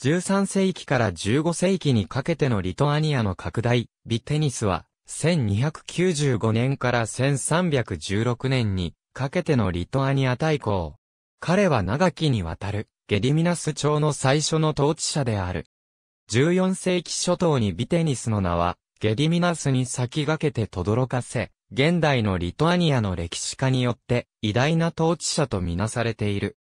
13世紀から15世紀にかけてのリトアニアの拡大、ビテニスは、1295年から1316年にかけてのリトアニア大公。彼は長きにわたるゲディミナス朝の最初の統治者である。14世紀初頭にビテニスの名は、ゲディミナスに先駆けて轟かせ、現代のリトアニアの歴史家によって偉大な統治者とみなされている。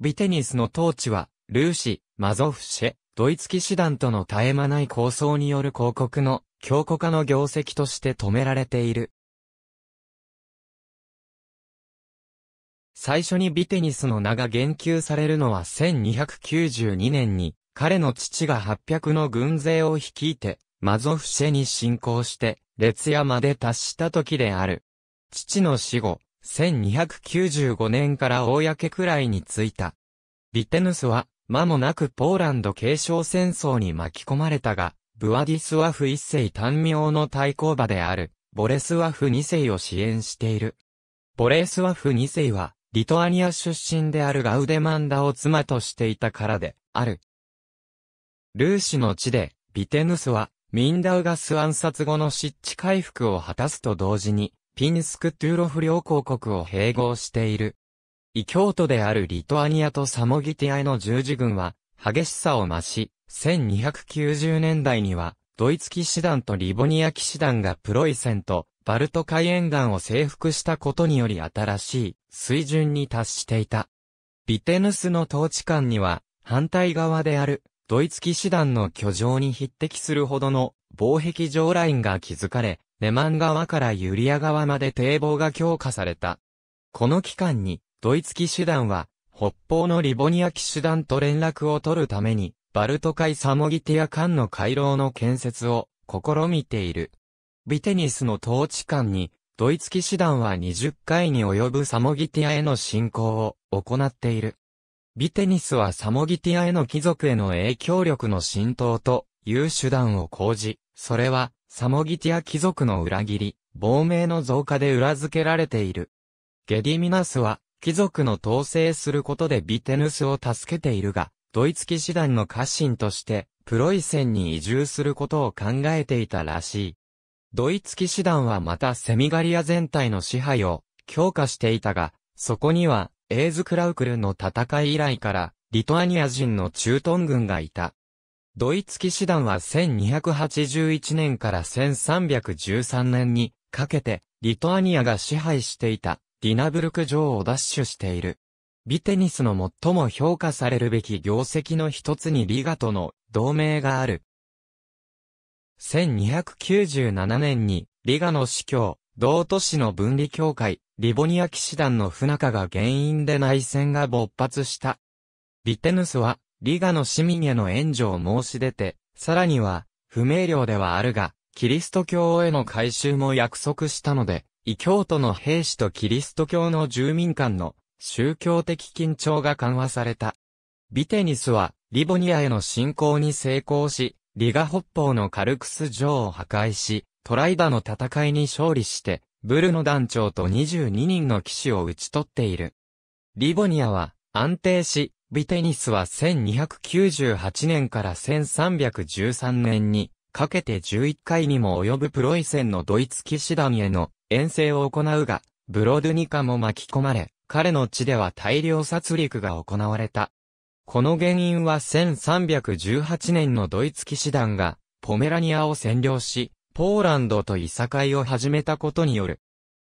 ビテニスの統治はルーシ、マゾフシェ、ドイツ騎士団との絶え間ない構想による広告の強固化の業績として止められている。最初にビテニスの名が言及されるのは1292年に、彼の父が800の軍勢を率いて、マゾフシェに侵攻して、列屋まで達した時である。父の死後、1295年から公くらいについた。ビテヌスは、間もなくポーランド継承戦争に巻き込まれたが、ブワディスワフ一世単名の対抗馬である、ボレスワフ二世を支援している。ボレスワフ二世は、リトアニア出身であるガウデマンダを妻としていたからで、ある。ルーシの地で、ビテヌスは、ミンダウガス暗殺後の湿地回復を果たすと同時に、ピンスクトゥーロフ両公国を併合している。異教徒であるリトアニアとサモギティアへの十字軍は、激しさを増し、1290年代には、ドイツ騎士団とリボニア騎士団がプロイセンとバルト海沿岸を征服したことにより新しい水準に達していた。ビテヌスの統治官には反対側であるドイツ騎士団の居城に匹敵するほどの防壁上ラインが築かれ、ネマン川からユリア川まで堤防が強化された。この期間にドイツ騎手団は、北方のリボニア騎手団と連絡を取るために、バルト海サモギティア間の回廊の建設を試みている。ビテニスの統治間に、ドイツ騎士団は20回に及ぶサモギティアへの侵攻を行っている。ビテニスはサモギティアへの貴族への影響力の浸透という手段を講じ、それはサモギティア貴族の裏切り、亡命の増加で裏付けられている。ゲディミナスは貴族の統制することでビテヌスを助けているが、ドイツ騎士団の家臣として、プロイセンに移住することを考えていたらしい。ドイツ騎士団はまたセミガリア全体の支配を強化していたが、そこにはエーズクラウクルの戦い以来からリトアニア人の駐屯軍がいた。ドイツ騎士団は1281年から1313年にかけてリトアニアが支配していたディナブルク城を奪取している。ビテニスの最も評価されるべき業績の一つにリガとの同盟がある。1297年にリガの司教、同都市の分離協会、リボニア騎士団の不仲が原因で内戦が勃発した。ビテヌスは、リガの市民への援助を申し出て、さらには、不明瞭ではあるが、キリスト教への改修も約束したので、異教徒の兵士とキリスト教の住民間の宗教的緊張が緩和された。ビテニスはリボニアへの侵攻に成功し、リガ北方のカルクス城を破壊し、トライダの戦いに勝利して、ブルの団長と22人の騎士を討ち取っている。リボニアは安定し、ビテニスは1298年から1313年にかけて11回にも及ぶプロイセンのドイツ騎士団への遠征を行うが、ブロドゥニカも巻き込まれ、彼の地では大量殺戮が行われた。この原因は1318年のドイツ騎士団が、ポメラニアを占領し、ポーランドといさかいを始めたことによる。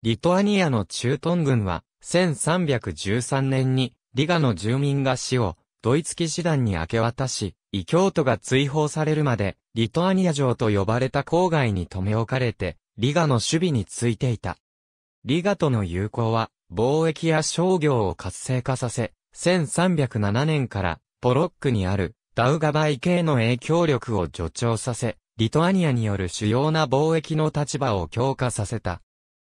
リトアニアの駐屯軍は、1313年に、リガの住民が死を、ドイツ騎士団に明け渡し、異教徒が追放されるまで、リトアニア城と呼ばれた郊外に留め置かれて、リガの守備についていた。リガとの友好は、貿易や商業を活性化させ、1307年からポロックにあるダウガバイ系の影響力を助長させ、リトアニアによる主要な貿易の立場を強化させた。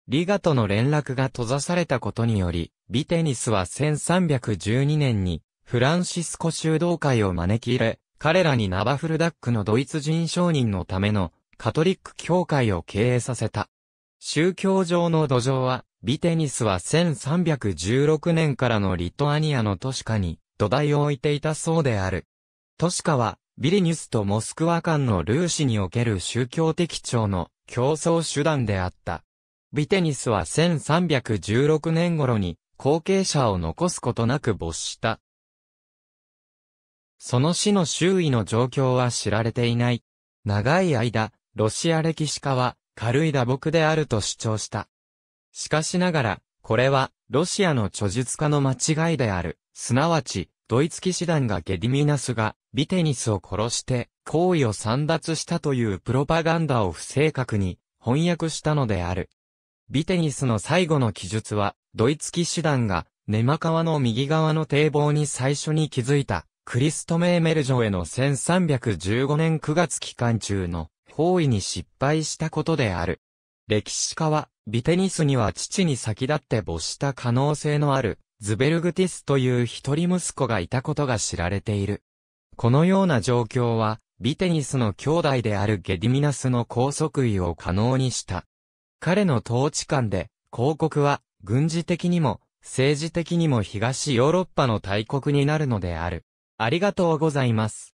リガとの連絡が閉ざされたことにより、ビテニスは1312年にフランシスコ修道会を招き入れ、彼らにナバフルダックのドイツ人商人のためのカトリック教会を経営させた。宗教上の土壌は、ビテニスは1316年からのリトアニアの都市化に土台を置いていたそうである。都市化は、ビリニュスとモスクワ間のルーシにおける宗教的長の競争手段であった。ビテニスは1316年頃に後継者を残すことなく没した。その死の周囲の状況は知られていない。長い間、ロシア歴史家は軽い打撲であると主張した。しかしながら、これはロシアの著述家の間違いである。すなわち、ドイツ騎士団がゲディミナスがビテニスを殺して行為を散奪したというプロパガンダを不正確に翻訳したのである。ビテニスの最後の記述は、ドイツ騎士団がネマ川の右側の堤防に最初に気づいたクリストメーメル城への1315年9月期間中の行為に失敗したことである。歴史家は、ビテニスには父に先立って没した可能性のある、ズベルグティスという一人息子がいたことが知られている。このような状況は、ビテニスの兄弟であるゲディミナスの拘束位を可能にした。彼の統治官で、広告は、軍事的にも、政治的にも東ヨーロッパの大国になるのである。ありがとうございます。